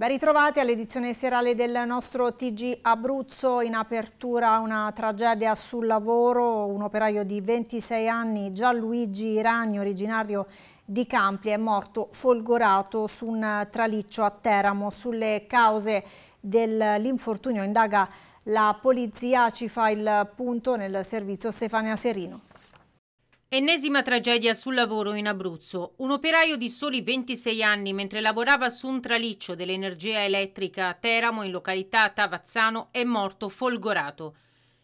Ben ritrovati all'edizione serale del nostro TG Abruzzo, in apertura una tragedia sul lavoro, un operaio di 26 anni, Gianluigi Ragni, originario di Campli, è morto folgorato su un traliccio a Teramo. Sulle cause dell'infortunio indaga la polizia, ci fa il punto nel servizio Stefania Serino. Ennesima tragedia sul lavoro in Abruzzo. Un operaio di soli 26 anni, mentre lavorava su un traliccio dell'energia elettrica a Teramo, in località Tavazzano, è morto folgorato.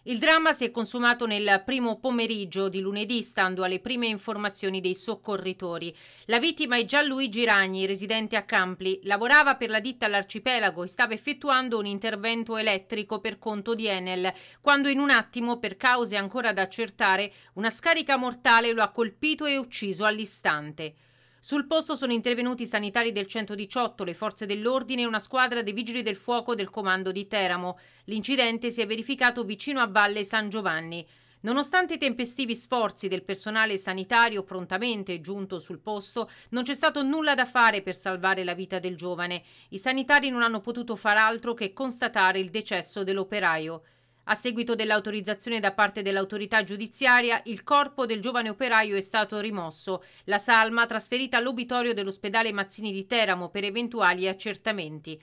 Il dramma si è consumato nel primo pomeriggio di lunedì, stando alle prime informazioni dei soccorritori. La vittima è Gianluigi Ragni, residente a Campli. Lavorava per la ditta all'arcipelago e stava effettuando un intervento elettrico per conto di Enel, quando in un attimo, per cause ancora da accertare, una scarica mortale lo ha colpito e ucciso all'istante. Sul posto sono intervenuti i sanitari del 118, le forze dell'ordine e una squadra dei vigili del fuoco del comando di Teramo. L'incidente si è verificato vicino a Valle San Giovanni. Nonostante i tempestivi sforzi del personale sanitario prontamente giunto sul posto, non c'è stato nulla da fare per salvare la vita del giovane. I sanitari non hanno potuto far altro che constatare il decesso dell'operaio. A seguito dell'autorizzazione da parte dell'autorità giudiziaria, il corpo del giovane operaio è stato rimosso, la salma trasferita all'obitorio dell'ospedale Mazzini di Teramo per eventuali accertamenti.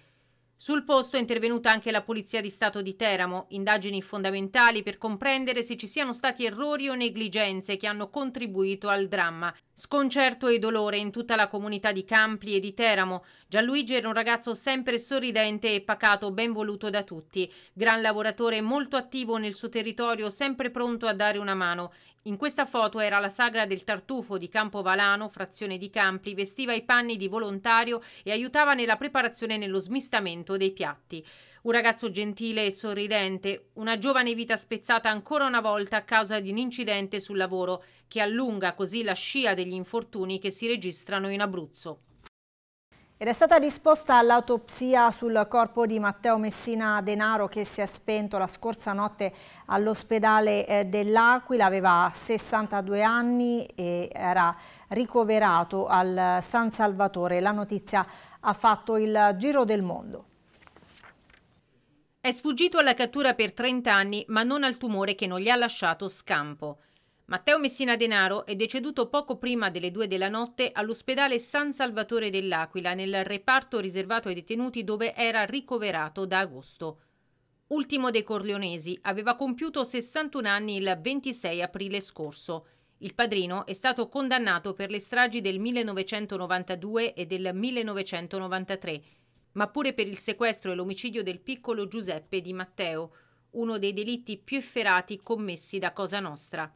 Sul posto è intervenuta anche la Polizia di Stato di Teramo, indagini fondamentali per comprendere se ci siano stati errori o negligenze che hanno contribuito al dramma. Sconcerto e dolore in tutta la comunità di Campli e di Teramo. Gianluigi era un ragazzo sempre sorridente e pacato, ben voluto da tutti, gran lavoratore molto attivo nel suo territorio, sempre pronto a dare una mano. In questa foto era la sagra del tartufo di Campovalano, frazione di Campli, vestiva i panni di volontario e aiutava nella preparazione e nello smistamento dei piatti. Un ragazzo gentile e sorridente, una giovane vita spezzata ancora una volta a causa di un incidente sul lavoro che allunga così la scia degli infortuni che si registrano in Abruzzo. Ed è stata disposta l'autopsia sul corpo di Matteo Messina Denaro che si è spento la scorsa notte all'ospedale eh, dell'Aquila, aveva 62 anni e era ricoverato al San Salvatore. La notizia ha fatto il giro del mondo. È sfuggito alla cattura per 30 anni, ma non al tumore che non gli ha lasciato scampo. Matteo Messina Denaro è deceduto poco prima delle due della notte all'ospedale San Salvatore dell'Aquila nel reparto riservato ai detenuti dove era ricoverato da agosto. Ultimo dei Corleonesi aveva compiuto 61 anni il 26 aprile scorso. Il padrino è stato condannato per le stragi del 1992 e del 1993, ma pure per il sequestro e l'omicidio del piccolo Giuseppe di Matteo, uno dei delitti più efferati commessi da Cosa Nostra.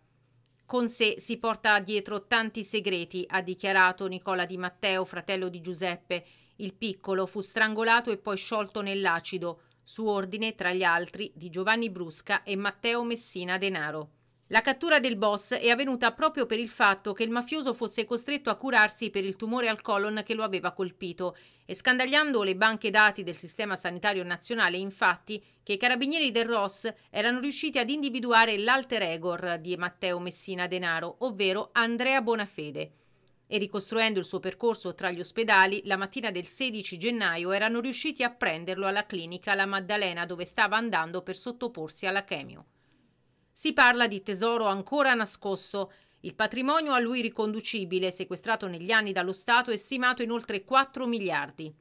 Con sé si porta dietro tanti segreti, ha dichiarato Nicola Di Matteo, fratello di Giuseppe. Il piccolo fu strangolato e poi sciolto nell'acido, su ordine, tra gli altri, di Giovanni Brusca e Matteo Messina Denaro. La cattura del boss è avvenuta proprio per il fatto che il mafioso fosse costretto a curarsi per il tumore al colon che lo aveva colpito e scandagliando le banche dati del Sistema Sanitario Nazionale, infatti, che i carabinieri del ROS erano riusciti ad individuare l'alter egor di Matteo Messina Denaro, ovvero Andrea Bonafede. E ricostruendo il suo percorso tra gli ospedali, la mattina del 16 gennaio erano riusciti a prenderlo alla clinica La Maddalena dove stava andando per sottoporsi alla chemio. Si parla di tesoro ancora nascosto il patrimonio a lui riconducibile, sequestrato negli anni dallo Stato, è stimato in oltre 4 miliardi.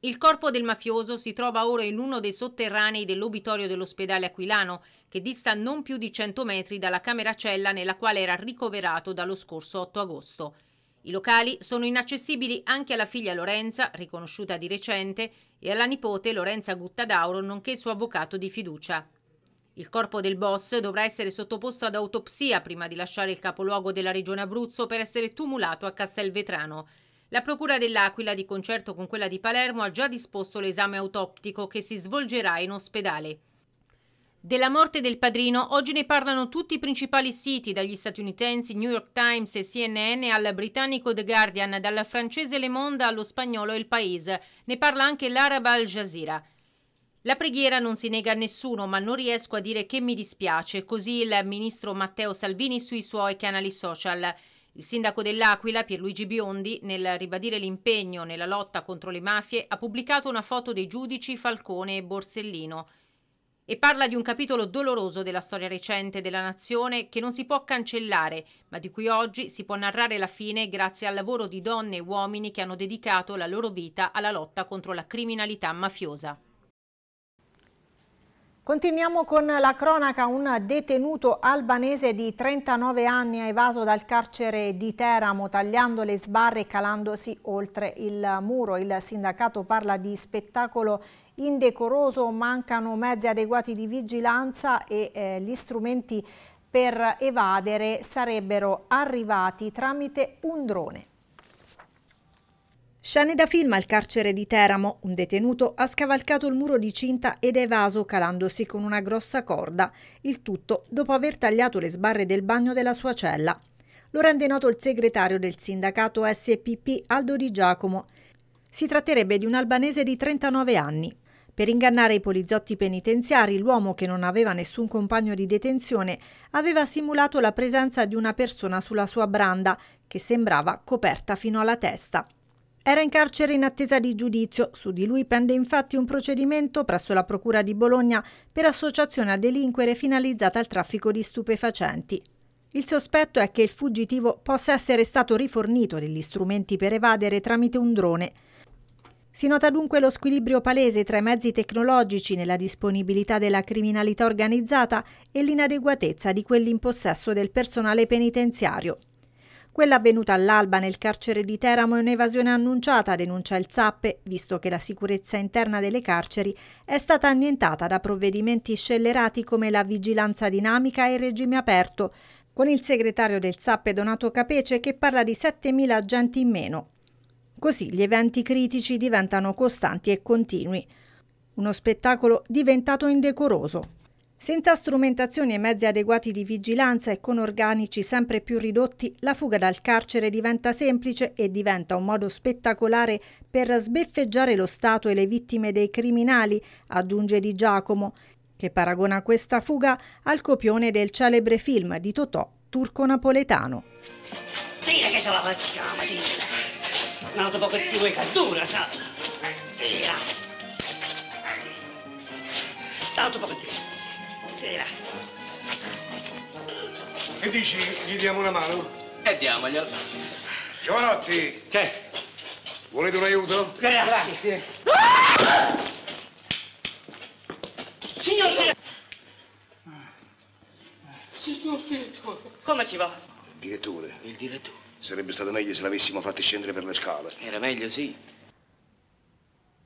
Il corpo del mafioso si trova ora in uno dei sotterranei dell'obitorio dell'ospedale aquilano, che dista non più di 100 metri dalla cameracella nella quale era ricoverato dallo scorso 8 agosto. I locali sono inaccessibili anche alla figlia Lorenza, riconosciuta di recente, e alla nipote Lorenza Guttadauro, nonché suo avvocato di fiducia. Il corpo del boss dovrà essere sottoposto ad autopsia prima di lasciare il capoluogo della regione Abruzzo per essere tumulato a Castelvetrano. La Procura dell'Aquila, di concerto con quella di Palermo, ha già disposto l'esame autoptico che si svolgerà in ospedale. Della morte del padrino oggi ne parlano tutti i principali siti, dagli statunitensi New York Times e CNN al britannico The Guardian, dal francese Le Monde allo spagnolo El Paese. Ne parla anche l'araba Al Jazeera. La preghiera non si nega a nessuno, ma non riesco a dire che mi dispiace, così il ministro Matteo Salvini sui suoi canali social. Il sindaco dell'Aquila, Pierluigi Biondi, nel ribadire l'impegno nella lotta contro le mafie, ha pubblicato una foto dei giudici Falcone e Borsellino e parla di un capitolo doloroso della storia recente della nazione che non si può cancellare, ma di cui oggi si può narrare la fine grazie al lavoro di donne e uomini che hanno dedicato la loro vita alla lotta contro la criminalità mafiosa. Continuiamo con la cronaca, un detenuto albanese di 39 anni ha evaso dal carcere di Teramo tagliando le sbarre e calandosi oltre il muro. Il sindacato parla di spettacolo indecoroso, mancano mezzi adeguati di vigilanza e eh, gli strumenti per evadere sarebbero arrivati tramite un drone. Scene da film al carcere di Teramo. Un detenuto ha scavalcato il muro di cinta ed è evaso calandosi con una grossa corda. Il tutto dopo aver tagliato le sbarre del bagno della sua cella. Lo rende noto il segretario del sindacato SPP Aldo Di Giacomo. Si tratterebbe di un albanese di 39 anni. Per ingannare i poliziotti penitenziari, l'uomo che non aveva nessun compagno di detenzione aveva simulato la presenza di una persona sulla sua branda, che sembrava coperta fino alla testa. Era in carcere in attesa di giudizio. Su di lui pende infatti un procedimento presso la Procura di Bologna per associazione a delinquere finalizzata al traffico di stupefacenti. Il sospetto è che il fuggitivo possa essere stato rifornito degli strumenti per evadere tramite un drone. Si nota dunque lo squilibrio palese tra i mezzi tecnologici nella disponibilità della criminalità organizzata e l'inadeguatezza di quelli in possesso del personale penitenziario. Quella avvenuta all'alba nel carcere di Teramo è un'evasione annunciata, denuncia il Zappe, visto che la sicurezza interna delle carceri è stata annientata da provvedimenti scellerati come la vigilanza dinamica e il regime aperto, con il segretario del Zappe Donato Capece che parla di 7.000 agenti in meno. Così gli eventi critici diventano costanti e continui. Uno spettacolo diventato indecoroso. Senza strumentazioni e mezzi adeguati di vigilanza e con organici sempre più ridotti, la fuga dal carcere diventa semplice e diventa un modo spettacolare per sbeffeggiare lo Stato e le vittime dei criminali, aggiunge Di Giacomo, che paragona questa fuga al copione del celebre film di Totò, turco napoletano. Dire che se la facciamo, dire. No, eh, dopo che ti vuoi cadura, sa. Dire. Tanto poco ti sì, Che dici? Gli diamo una mano? E eh, diamoglielo. Giovanotti! Che? Volete un aiuto? Grazie. Grazie. Ah! Signor Pietro! Signor Pietro! Come si va? Il direttore. Il direttore. Sarebbe stato meglio se l'avessimo fatti scendere per le scale. Era meglio, sì.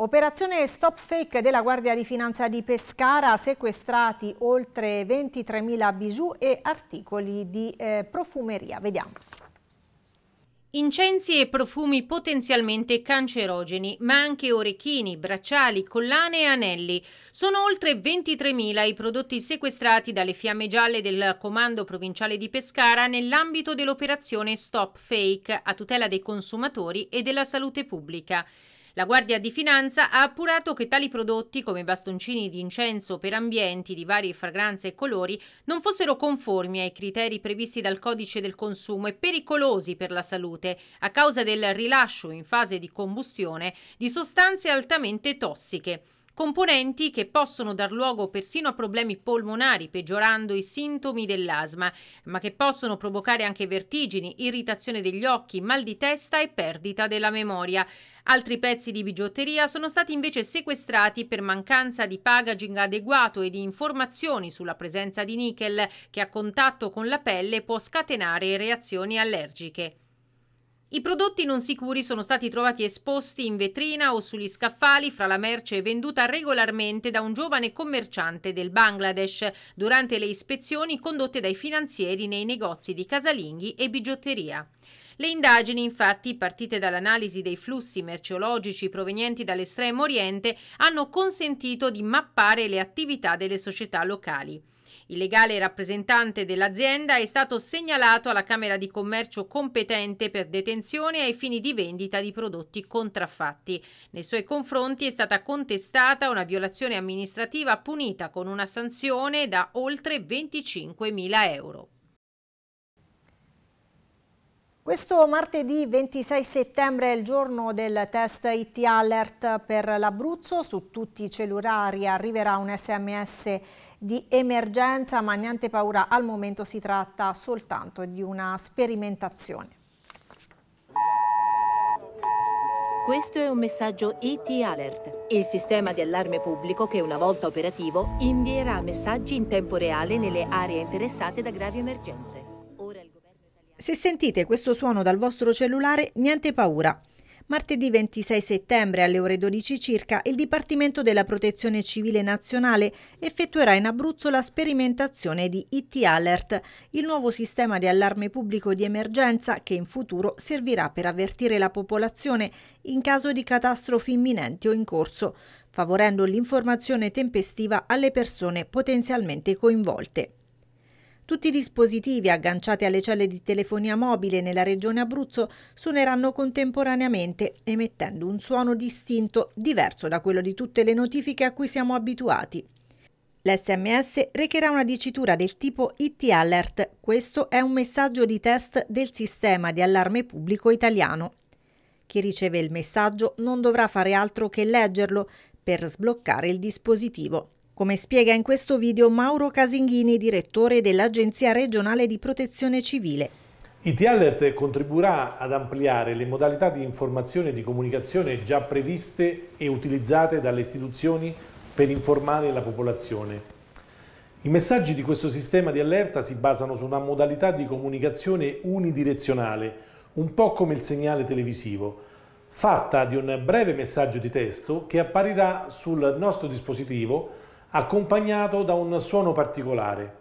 Operazione Stop Fake della Guardia di Finanza di Pescara, sequestrati oltre 23.000 bijou e articoli di eh, profumeria. Vediamo. Incensi e profumi potenzialmente cancerogeni, ma anche orecchini, bracciali, collane e anelli. Sono oltre 23.000 i prodotti sequestrati dalle fiamme gialle del Comando Provinciale di Pescara nell'ambito dell'operazione Stop Fake a tutela dei consumatori e della salute pubblica. La Guardia di Finanza ha appurato che tali prodotti, come bastoncini di incenso per ambienti di varie fragranze e colori, non fossero conformi ai criteri previsti dal codice del consumo e pericolosi per la salute a causa del rilascio in fase di combustione di sostanze altamente tossiche componenti che possono dar luogo persino a problemi polmonari, peggiorando i sintomi dell'asma, ma che possono provocare anche vertigini, irritazione degli occhi, mal di testa e perdita della memoria. Altri pezzi di bigiotteria sono stati invece sequestrati per mancanza di packaging adeguato e di informazioni sulla presenza di nickel che a contatto con la pelle può scatenare reazioni allergiche. I prodotti non sicuri sono stati trovati esposti in vetrina o sugli scaffali fra la merce venduta regolarmente da un giovane commerciante del Bangladesh durante le ispezioni condotte dai finanzieri nei negozi di casalinghi e bigiotteria. Le indagini, infatti, partite dall'analisi dei flussi merceologici provenienti dall'estremo oriente, hanno consentito di mappare le attività delle società locali. Il legale rappresentante dell'azienda è stato segnalato alla Camera di Commercio competente per detenzione ai fini di vendita di prodotti contraffatti. Nei suoi confronti è stata contestata una violazione amministrativa punita con una sanzione da oltre 25.000 euro. Questo martedì 26 settembre è il giorno del test IT Alert per l'Abruzzo. Su tutti i cellulari arriverà un sms di emergenza, ma niente paura, al momento si tratta soltanto di una sperimentazione. Questo è un messaggio IT Alert, il sistema di allarme pubblico che una volta operativo invierà messaggi in tempo reale nelle aree interessate da gravi emergenze. Se sentite questo suono dal vostro cellulare, niente paura. Martedì 26 settembre alle ore 12 circa il Dipartimento della Protezione Civile Nazionale effettuerà in Abruzzo la sperimentazione di IT Alert, il nuovo sistema di allarme pubblico di emergenza che in futuro servirà per avvertire la popolazione in caso di catastrofi imminenti o in corso, favorendo l'informazione tempestiva alle persone potenzialmente coinvolte. Tutti i dispositivi agganciati alle celle di telefonia mobile nella regione Abruzzo suoneranno contemporaneamente, emettendo un suono distinto, diverso da quello di tutte le notifiche a cui siamo abituati. L'SMS recherà una dicitura del tipo IT Alert. Questo è un messaggio di test del sistema di allarme pubblico italiano. Chi riceve il messaggio non dovrà fare altro che leggerlo per sbloccare il dispositivo. Come spiega in questo video Mauro Casinghini, direttore dell'Agenzia regionale di protezione civile. IT Alert contribuirà ad ampliare le modalità di informazione e di comunicazione già previste e utilizzate dalle istituzioni per informare la popolazione. I messaggi di questo sistema di allerta si basano su una modalità di comunicazione unidirezionale, un po' come il segnale televisivo, fatta di un breve messaggio di testo che apparirà sul nostro dispositivo accompagnato da un suono particolare.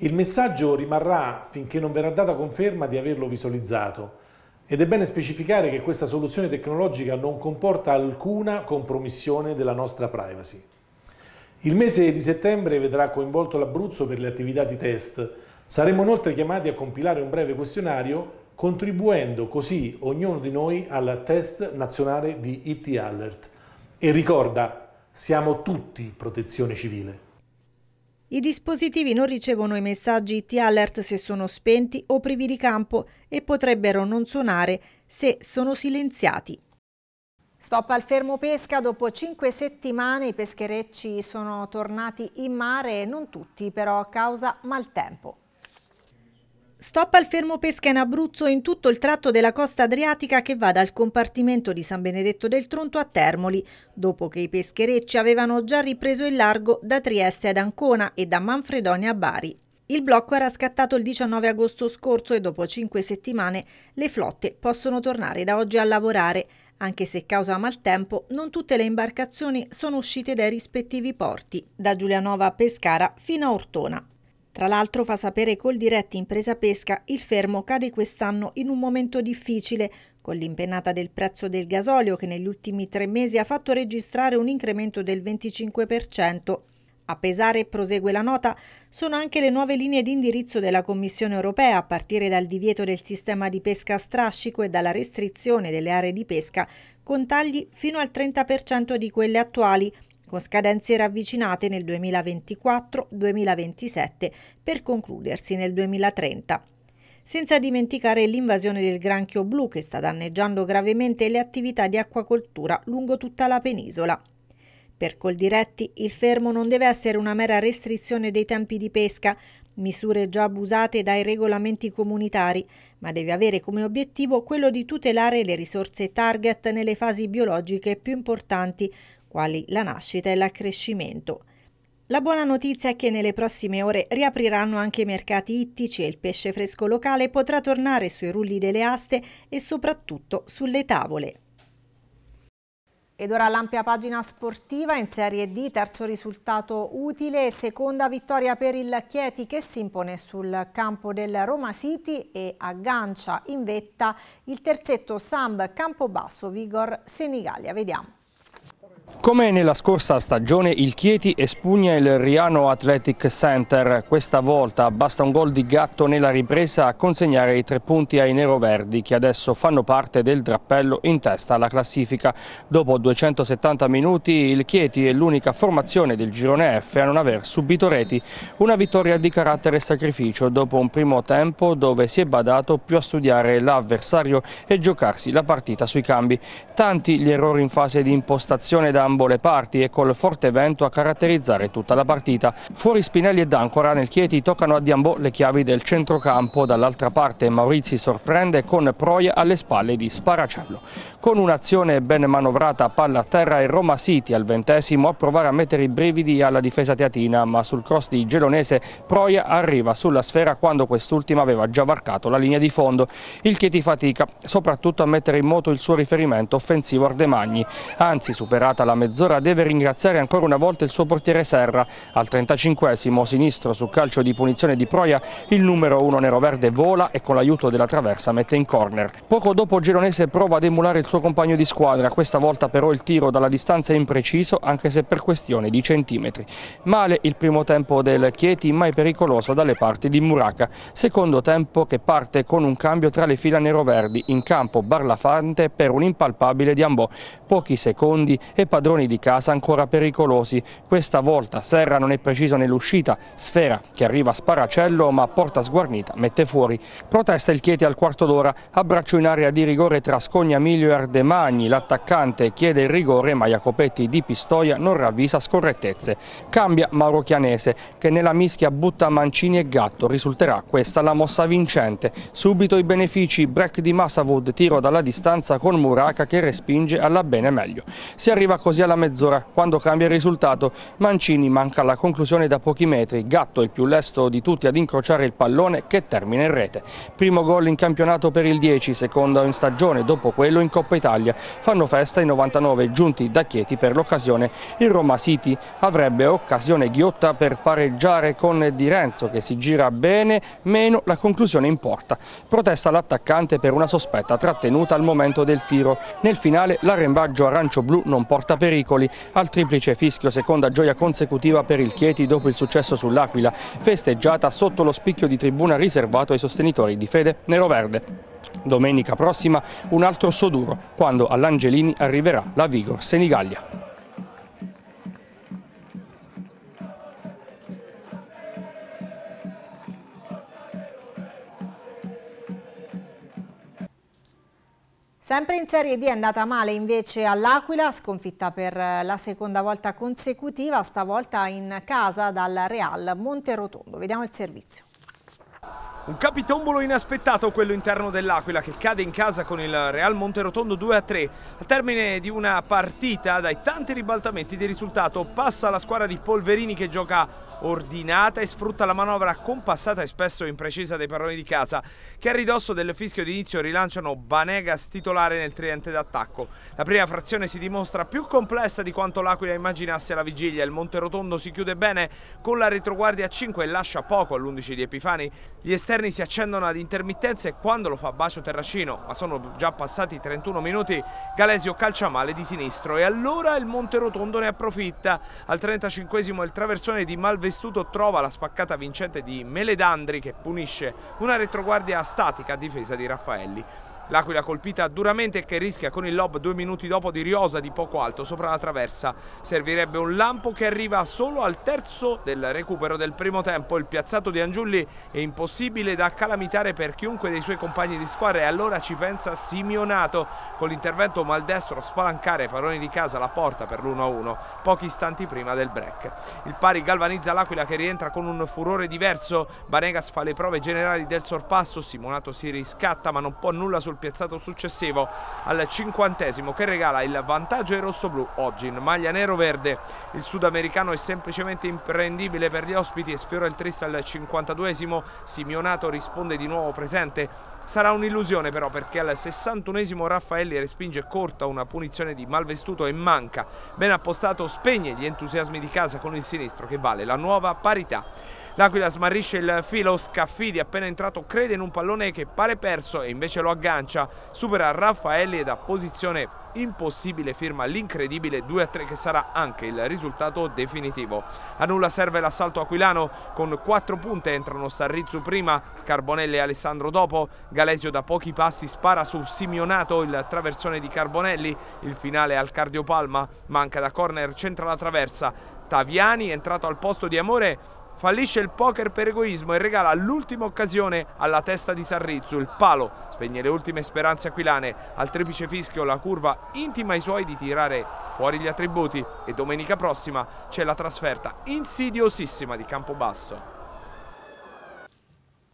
Il messaggio rimarrà finché non verrà data conferma di averlo visualizzato ed è bene specificare che questa soluzione tecnologica non comporta alcuna compromissione della nostra privacy. Il mese di settembre vedrà coinvolto l'Abruzzo per le attività di test. Saremo inoltre chiamati a compilare un breve questionario contribuendo così ognuno di noi al test nazionale di IT Alert. E ricorda, siamo tutti protezione civile. I dispositivi non ricevono i messaggi T-alert se sono spenti o privi di campo e potrebbero non suonare se sono silenziati. Stop al fermo pesca, dopo cinque settimane i pescherecci sono tornati in mare, non tutti però a causa maltempo. Stop al fermo pesca in Abruzzo in tutto il tratto della costa adriatica che va dal compartimento di San Benedetto del Tronto a Termoli, dopo che i pescherecci avevano già ripreso il largo da Trieste ad Ancona e da Manfredonia a Bari. Il blocco era scattato il 19 agosto scorso e dopo cinque settimane le flotte possono tornare da oggi a lavorare, anche se causa maltempo non tutte le imbarcazioni sono uscite dai rispettivi porti, da Giulianova a Pescara fino a Ortona. Tra l'altro fa sapere col diretti impresa pesca il fermo cade quest'anno in un momento difficile con l'impennata del prezzo del gasolio che negli ultimi tre mesi ha fatto registrare un incremento del 25%. A pesare, prosegue la nota, sono anche le nuove linee di indirizzo della Commissione europea, a partire dal divieto del sistema di pesca a strascico e dalla restrizione delle aree di pesca, con tagli fino al 30% di quelle attuali, con scadenze ravvicinate nel 2024-2027 per concludersi nel 2030. Senza dimenticare l'invasione del granchio blu che sta danneggiando gravemente le attività di acquacoltura lungo tutta la penisola. Per Coldiretti il fermo non deve essere una mera restrizione dei tempi di pesca, misure già abusate dai regolamenti comunitari, ma deve avere come obiettivo quello di tutelare le risorse target nelle fasi biologiche più importanti, quali la nascita e l'accrescimento. La buona notizia è che nelle prossime ore riapriranno anche i mercati ittici e il pesce fresco locale potrà tornare sui rulli delle aste e soprattutto sulle tavole. Ed ora l'ampia pagina sportiva in Serie D, terzo risultato utile, seconda vittoria per il Chieti che si impone sul campo del Roma City e aggancia in vetta il terzetto Samb Campobasso Vigor Senigallia. Vediamo. Come nella scorsa stagione il Chieti espugna il Riano Athletic Center, questa volta basta un gol di gatto nella ripresa a consegnare i tre punti ai neroverdi che adesso fanno parte del drappello in testa alla classifica. Dopo 270 minuti il Chieti è l'unica formazione del girone F a non aver subito reti, una vittoria di carattere sacrificio dopo un primo tempo dove si è badato più a studiare l'avversario e giocarsi la partita sui cambi. Tanti gli errori in fase di impostazione da ambo le parti e col forte vento a caratterizzare tutta la partita. Fuori Spinelli e D'Ancora nel Chieti toccano a Diambò le chiavi del centrocampo, dall'altra parte Maurizi sorprende con Proia alle spalle di Sparacello. Con un'azione ben manovrata a palla a terra e Roma City al ventesimo a provare a mettere i brividi alla difesa teatina, ma sul cross di Gelonese Proia arriva sulla sfera quando quest'ultima aveva già varcato la linea di fondo. Il Chieti fatica soprattutto a mettere in moto il suo riferimento offensivo Ardemagni, anzi superata la mezz'ora deve ringraziare ancora una volta il suo portiere Serra. Al 35esimo sinistro su calcio di punizione di Proia il numero 1 neroverde vola e con l'aiuto della traversa mette in corner. Poco dopo Geronese prova ad emulare il suo compagno di squadra, questa volta però il tiro dalla distanza è impreciso anche se per questione di centimetri. Male il primo tempo del Chieti mai pericoloso dalle parti di Muraca. Secondo tempo che parte con un cambio tra le fila neroverdi in campo Barlafante per un impalpabile di Ambò. Pochi secondi e padroni di casa ancora pericolosi. Questa volta Serra non è preciso nell'uscita, Sfera che arriva a sparacello ma porta sguarnita mette fuori. Protesta il Chieti al quarto d'ora, abbraccio in area di rigore tra Scognamiglio e Ardemagni, l'attaccante chiede il rigore ma Jacopetti di Pistoia non ravvisa scorrettezze. Cambia Mauro Chianese che nella mischia butta Mancini e Gatto, risulterà questa la mossa vincente. Subito i benefici, break di Masavood, tiro dalla distanza con Muraka che respinge alla bene meglio. Si arriva a così alla mezz'ora, quando cambia il risultato, Mancini manca la conclusione da pochi metri, Gatto il più lesto di tutti ad incrociare il pallone che termina in rete. Primo gol in campionato per il 10, secondo in stagione, dopo quello in Coppa Italia. Fanno festa i 99 giunti da Chieti per l'occasione. Il Roma City avrebbe occasione ghiotta per pareggiare con Di Renzo che si gira bene, meno la conclusione in porta. Protesta l'attaccante per una sospetta trattenuta al momento del tiro. Nel finale l'arrembaggio arancio-blu non porta pericoli al triplice fischio, seconda gioia consecutiva per il Chieti dopo il successo sull'Aquila, festeggiata sotto lo spicchio di tribuna riservato ai sostenitori di fede neroverde. Domenica prossima un altro soduro, quando all'Angelini arriverà la Vigor Senigallia. Sempre in Serie D è andata male invece all'Aquila, sconfitta per eh, la seconda volta consecutiva, stavolta in casa dal Real Monterotondo. Vediamo il servizio. Un capitombolo inaspettato quello interno dell'Aquila che cade in casa con il Real Monterotondo 2-3 al termine di una partita dai tanti ribaltamenti di risultato passa la squadra di Polverini che gioca ordinata e sfrutta la manovra compassata e spesso imprecisa dei parroni di casa che a ridosso del fischio d'inizio rilanciano Banegas titolare nel triente d'attacco. La prima frazione si dimostra più complessa di quanto l'Aquila immaginasse alla vigilia, il Monterotondo si chiude bene con la retroguardia 5 e lascia poco all'11 di Epifani. Gli esterni esterni si accendono ad intermittenze quando lo fa Bacio Terracino, ma sono già passati 31 minuti, Galesio calcia male di sinistro e allora il Monte Rotondo ne approfitta. Al 35 il traversone di Malvestuto trova la spaccata vincente di Meledandri che punisce una retroguardia statica a difesa di Raffaelli. L'Aquila colpita duramente e che rischia con il lob due minuti dopo di Riosa di poco alto sopra la traversa. Servirebbe un lampo che arriva solo al terzo del recupero del primo tempo. Il piazzato di Angiulli è impossibile da calamitare per chiunque dei suoi compagni di squadra e allora ci pensa Simionato con l'intervento maldestro a spalancare Paroni di casa la porta per l'1-1 pochi istanti prima del break. Il pari galvanizza l'Aquila che rientra con un furore diverso. Banegas fa le prove generali del sorpasso, Simonato si riscatta ma non può nulla sul sul piazzato successivo al cinquantesimo che regala il vantaggio ai rossoblù oggi in maglia nero-verde. Il sudamericano è semplicemente imprendibile per gli ospiti e sfiora il tris al cinquantaduesimo. Simeonato risponde di nuovo presente. Sarà un'illusione però perché al 61esimo Raffaelli respinge corta una punizione di malvestuto e manca. Ben appostato spegne gli entusiasmi di casa con il sinistro che vale la nuova parità. L'Aquila smarrisce il filo, Scaffidi appena entrato crede in un pallone che pare perso e invece lo aggancia, supera Raffaelli e da posizione impossibile firma l'incredibile 2-3 che sarà anche il risultato definitivo. A nulla serve l'assalto aquilano, con quattro punte entrano Sarrizzo prima, Carbonelli e Alessandro dopo, Galesio da pochi passi spara su Simionato il traversone di Carbonelli, il finale al cardiopalma, manca da corner, centra la traversa, Taviani entrato al posto di Amore fallisce il poker per egoismo e regala l'ultima occasione alla testa di Sarrizzu, il palo spegne le ultime speranze aquilane, al triplice fischio la curva intima i suoi di tirare fuori gli attributi e domenica prossima c'è la trasferta insidiosissima di Campobasso.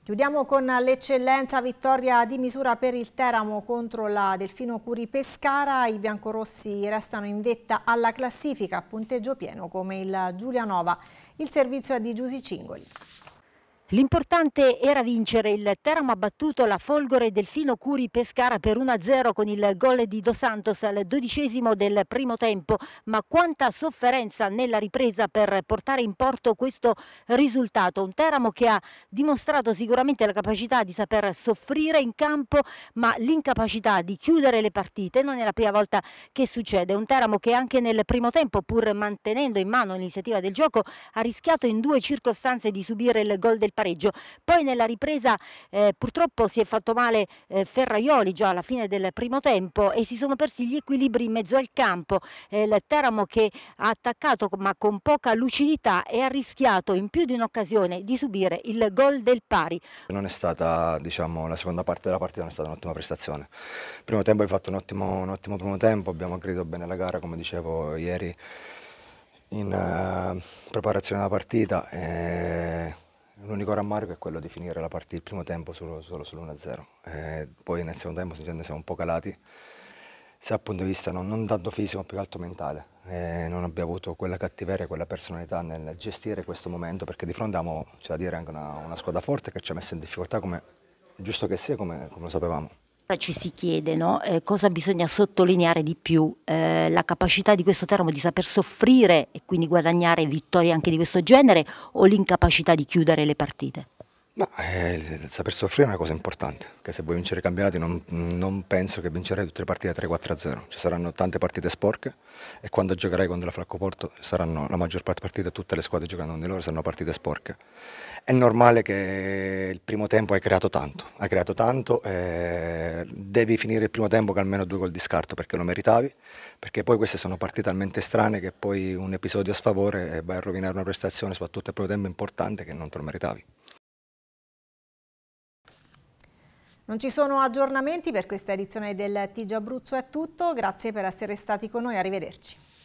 Chiudiamo con l'eccellenza vittoria di misura per il Teramo contro la Delfino Curi Pescara. I biancorossi restano in vetta alla classifica, a punteggio pieno come il Giulianova. Il servizio è di Giusi Cingoli. L'importante era vincere. Il Teramo ha battuto la Folgore Delfino Curi Pescara per 1-0 con il gol di Dos Santos al dodicesimo del primo tempo, ma quanta sofferenza nella ripresa per portare in porto questo risultato. Un Teramo che ha dimostrato sicuramente la capacità di saper soffrire in campo, ma l'incapacità di chiudere le partite non è la prima volta che succede. Un Teramo che anche nel primo tempo, pur mantenendo in mano l'iniziativa del gioco, ha rischiato in due circostanze di subire il gol del partito pareggio. Poi nella ripresa eh, purtroppo si è fatto male eh, Ferraioli già alla fine del primo tempo e si sono persi gli equilibri in mezzo al campo. Eh, il Teramo che ha attaccato ma con poca lucidità e ha rischiato in più di un'occasione di subire il gol del pari. Non è stata diciamo, la seconda parte della partita, non è stata un'ottima prestazione. Il primo tempo hai fatto un ottimo, un ottimo primo tempo, abbiamo aggredito bene la gara come dicevo ieri in uh, preparazione della partita. E eh, L'unico rammarico è quello di finire la partita, il primo tempo solo, solo, solo 1-0. Eh, poi nel secondo tempo siamo un po' calati, sia dal punto di vista non, non tanto fisico ma più che altro mentale. Eh, non abbiamo avuto quella cattiveria, quella personalità nel gestire questo momento, perché di fronte abbiamo, c'è da dire, anche una, una squadra forte che ci ha messo in difficoltà come, giusto che sia, come, come lo sapevamo. Eh, ci si chiede no? eh, cosa bisogna sottolineare di più, eh, la capacità di questo termo di saper soffrire e quindi guadagnare vittorie anche di questo genere o l'incapacità di chiudere le partite? Ma eh, saper soffrire è una cosa importante, perché se vuoi vincere i campionati non, non penso che vincerai tutte le partite 3-4-0, ci saranno tante partite sporche e quando giocherai contro la Flaccoporto saranno la maggior parte partite, tutte le squadre giocando di loro saranno partite sporche. È normale che il primo tempo hai creato tanto, hai creato tanto, eh, devi finire il primo tempo con almeno due gol di scarto perché lo meritavi, perché poi queste sono partite talmente strane che poi un episodio a sfavore vai a rovinare una prestazione, soprattutto il primo tempo importante che non te lo meritavi. Non ci sono aggiornamenti per questa edizione del TG Abruzzo, è tutto, grazie per essere stati con noi, arrivederci.